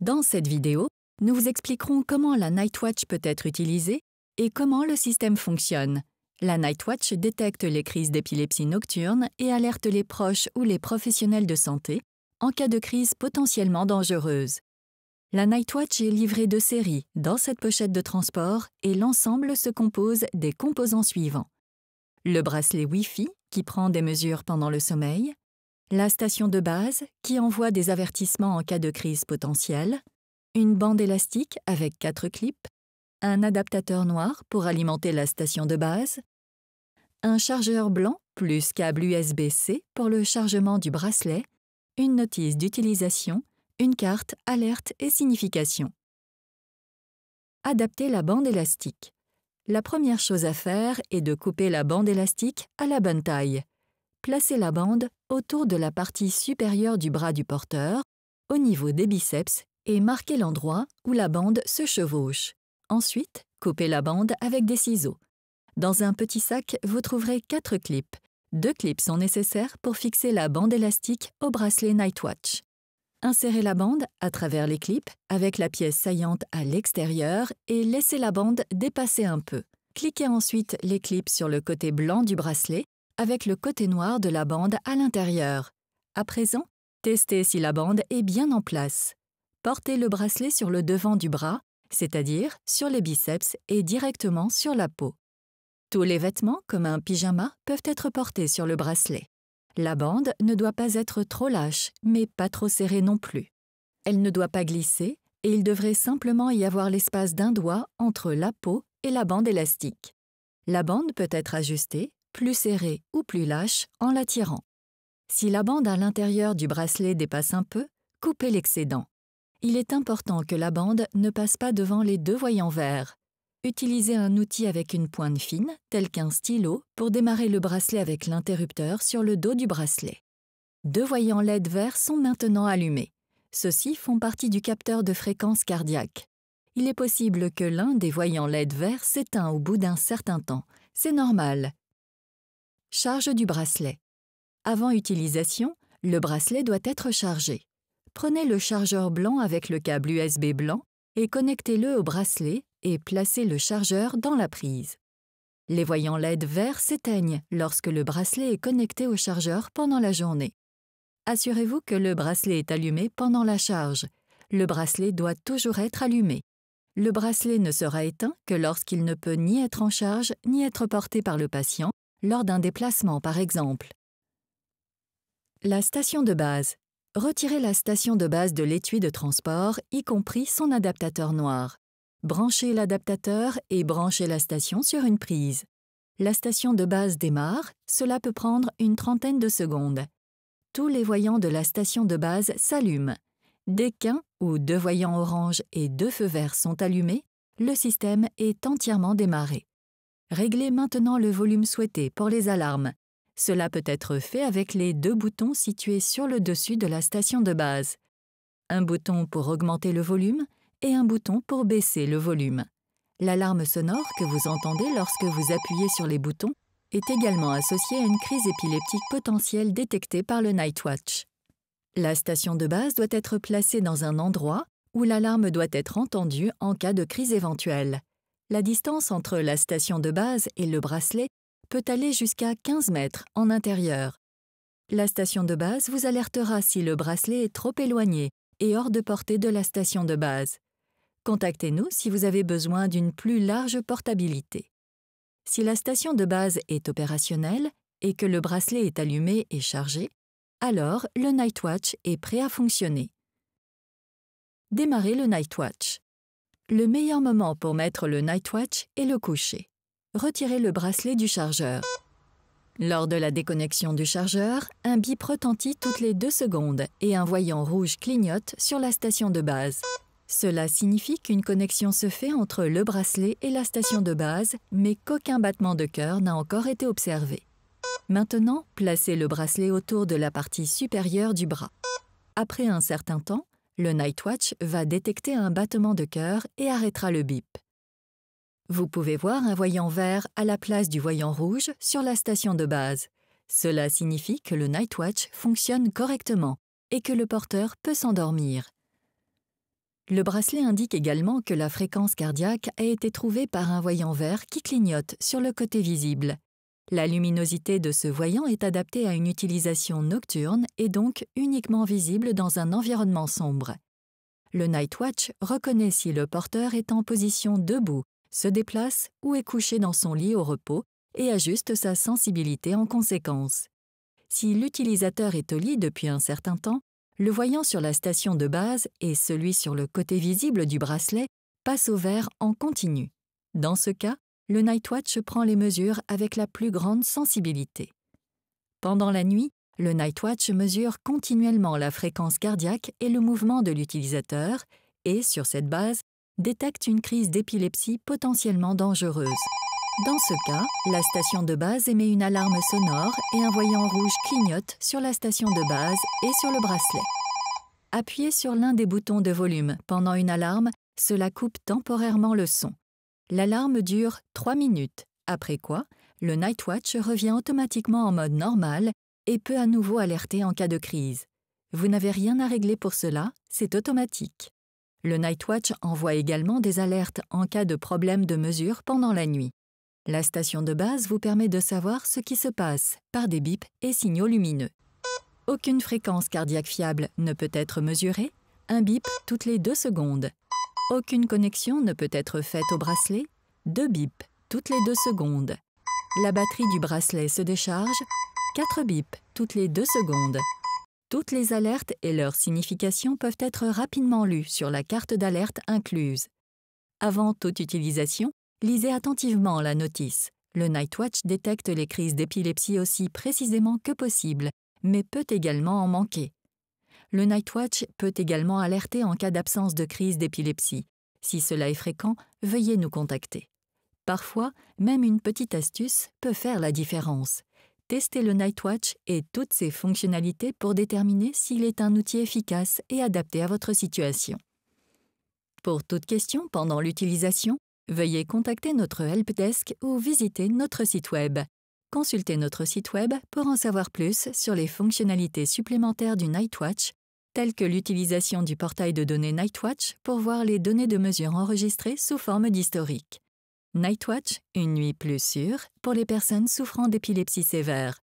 Dans cette vidéo, nous vous expliquerons comment la Nightwatch peut être utilisée et comment le système fonctionne. La Nightwatch détecte les crises d'épilepsie nocturne et alerte les proches ou les professionnels de santé en cas de crise potentiellement dangereuse. La Nightwatch est livrée de série dans cette pochette de transport et l'ensemble se compose des composants suivants. Le bracelet Wi-Fi qui prend des mesures pendant le sommeil, la station de base qui envoie des avertissements en cas de crise potentielle, une bande élastique avec quatre clips, un adaptateur noir pour alimenter la station de base, un chargeur blanc plus câble USB-C pour le chargement du bracelet, une notice d'utilisation, une carte, alerte et signification. Adapter la bande élastique. La première chose à faire est de couper la bande élastique à la bonne taille. Placez la bande autour de la partie supérieure du bras du porteur, au niveau des biceps, et marquez l'endroit où la bande se chevauche. Ensuite, coupez la bande avec des ciseaux. Dans un petit sac, vous trouverez quatre clips. Deux clips sont nécessaires pour fixer la bande élastique au bracelet Nightwatch. Insérez la bande à travers les clips avec la pièce saillante à l'extérieur et laissez la bande dépasser un peu. Cliquez ensuite les clips sur le côté blanc du bracelet avec le côté noir de la bande à l'intérieur. À présent, testez si la bande est bien en place. Portez le bracelet sur le devant du bras, c'est-à-dire sur les biceps et directement sur la peau. Tous les vêtements, comme un pyjama, peuvent être portés sur le bracelet. La bande ne doit pas être trop lâche, mais pas trop serrée non plus. Elle ne doit pas glisser et il devrait simplement y avoir l'espace d'un doigt entre la peau et la bande élastique. La bande peut être ajustée plus serré ou plus lâche, en l'attirant. Si la bande à l'intérieur du bracelet dépasse un peu, coupez l'excédent. Il est important que la bande ne passe pas devant les deux voyants verts. Utilisez un outil avec une pointe fine, tel qu'un stylo, pour démarrer le bracelet avec l'interrupteur sur le dos du bracelet. Deux voyants LED verts sont maintenant allumés. Ceux-ci font partie du capteur de fréquence cardiaque. Il est possible que l'un des voyants LED verts s'éteint au bout d'un certain temps. C'est normal, Charge du bracelet. Avant utilisation, le bracelet doit être chargé. Prenez le chargeur blanc avec le câble USB blanc et connectez-le au bracelet et placez le chargeur dans la prise. Les voyants LED verts s'éteignent lorsque le bracelet est connecté au chargeur pendant la journée. Assurez-vous que le bracelet est allumé pendant la charge. Le bracelet doit toujours être allumé. Le bracelet ne sera éteint que lorsqu'il ne peut ni être en charge ni être porté par le patient lors d'un déplacement par exemple. La station de base. Retirez la station de base de l'étui de transport, y compris son adaptateur noir. Branchez l'adaptateur et branchez la station sur une prise. La station de base démarre, cela peut prendre une trentaine de secondes. Tous les voyants de la station de base s'allument. Dès qu'un ou deux voyants orange et deux feux verts sont allumés, le système est entièrement démarré. Réglez maintenant le volume souhaité pour les alarmes. Cela peut être fait avec les deux boutons situés sur le dessus de la station de base. Un bouton pour augmenter le volume et un bouton pour baisser le volume. L'alarme sonore que vous entendez lorsque vous appuyez sur les boutons est également associée à une crise épileptique potentielle détectée par le Nightwatch. La station de base doit être placée dans un endroit où l'alarme doit être entendue en cas de crise éventuelle. La distance entre la station de base et le bracelet peut aller jusqu'à 15 mètres en intérieur. La station de base vous alertera si le bracelet est trop éloigné et hors de portée de la station de base. Contactez-nous si vous avez besoin d'une plus large portabilité. Si la station de base est opérationnelle et que le bracelet est allumé et chargé, alors le Nightwatch est prêt à fonctionner. Démarrez le Nightwatch. Le meilleur moment pour mettre le Nightwatch est le coucher. Retirez le bracelet du chargeur. Lors de la déconnexion du chargeur, un bip retentit toutes les deux secondes et un voyant rouge clignote sur la station de base. Cela signifie qu'une connexion se fait entre le bracelet et la station de base, mais qu'aucun battement de cœur n'a encore été observé. Maintenant, placez le bracelet autour de la partie supérieure du bras. Après un certain temps, le Nightwatch va détecter un battement de cœur et arrêtera le bip. Vous pouvez voir un voyant vert à la place du voyant rouge sur la station de base. Cela signifie que le Nightwatch fonctionne correctement et que le porteur peut s'endormir. Le bracelet indique également que la fréquence cardiaque a été trouvée par un voyant vert qui clignote sur le côté visible. La luminosité de ce voyant est adaptée à une utilisation nocturne et donc uniquement visible dans un environnement sombre. Le Nightwatch reconnaît si le porteur est en position debout, se déplace ou est couché dans son lit au repos et ajuste sa sensibilité en conséquence. Si l'utilisateur est au lit depuis un certain temps, le voyant sur la station de base et celui sur le côté visible du bracelet passe au vert en continu. Dans ce cas, le Nightwatch prend les mesures avec la plus grande sensibilité. Pendant la nuit, le Nightwatch mesure continuellement la fréquence cardiaque et le mouvement de l'utilisateur et, sur cette base, détecte une crise d'épilepsie potentiellement dangereuse. Dans ce cas, la station de base émet une alarme sonore et un voyant rouge clignote sur la station de base et sur le bracelet. Appuyez sur l'un des boutons de volume pendant une alarme, cela coupe temporairement le son. L'alarme dure 3 minutes, après quoi le Nightwatch revient automatiquement en mode normal et peut à nouveau alerter en cas de crise. Vous n'avez rien à régler pour cela, c'est automatique. Le Nightwatch envoie également des alertes en cas de problème de mesure pendant la nuit. La station de base vous permet de savoir ce qui se passe par des bips et signaux lumineux. Aucune fréquence cardiaque fiable ne peut être mesurée, un bip toutes les deux secondes. Aucune connexion ne peut être faite au bracelet. Deux bips toutes les deux secondes. La batterie du bracelet se décharge. Quatre bips toutes les deux secondes. Toutes les alertes et leur significations peuvent être rapidement lues sur la carte d'alerte incluse. Avant toute utilisation, lisez attentivement la notice. Le Nightwatch détecte les crises d'épilepsie aussi précisément que possible, mais peut également en manquer. Le Nightwatch peut également alerter en cas d'absence de crise d'épilepsie. Si cela est fréquent, veuillez nous contacter. Parfois, même une petite astuce peut faire la différence. Testez le Nightwatch et toutes ses fonctionnalités pour déterminer s'il est un outil efficace et adapté à votre situation. Pour toute question pendant l'utilisation, veuillez contacter notre helpdesk ou visiter notre site web. Consultez notre site web pour en savoir plus sur les fonctionnalités supplémentaires du Nightwatch tels que l'utilisation du portail de données Nightwatch pour voir les données de mesure enregistrées sous forme d'historique. Nightwatch, une nuit plus sûre pour les personnes souffrant d'épilepsie sévère.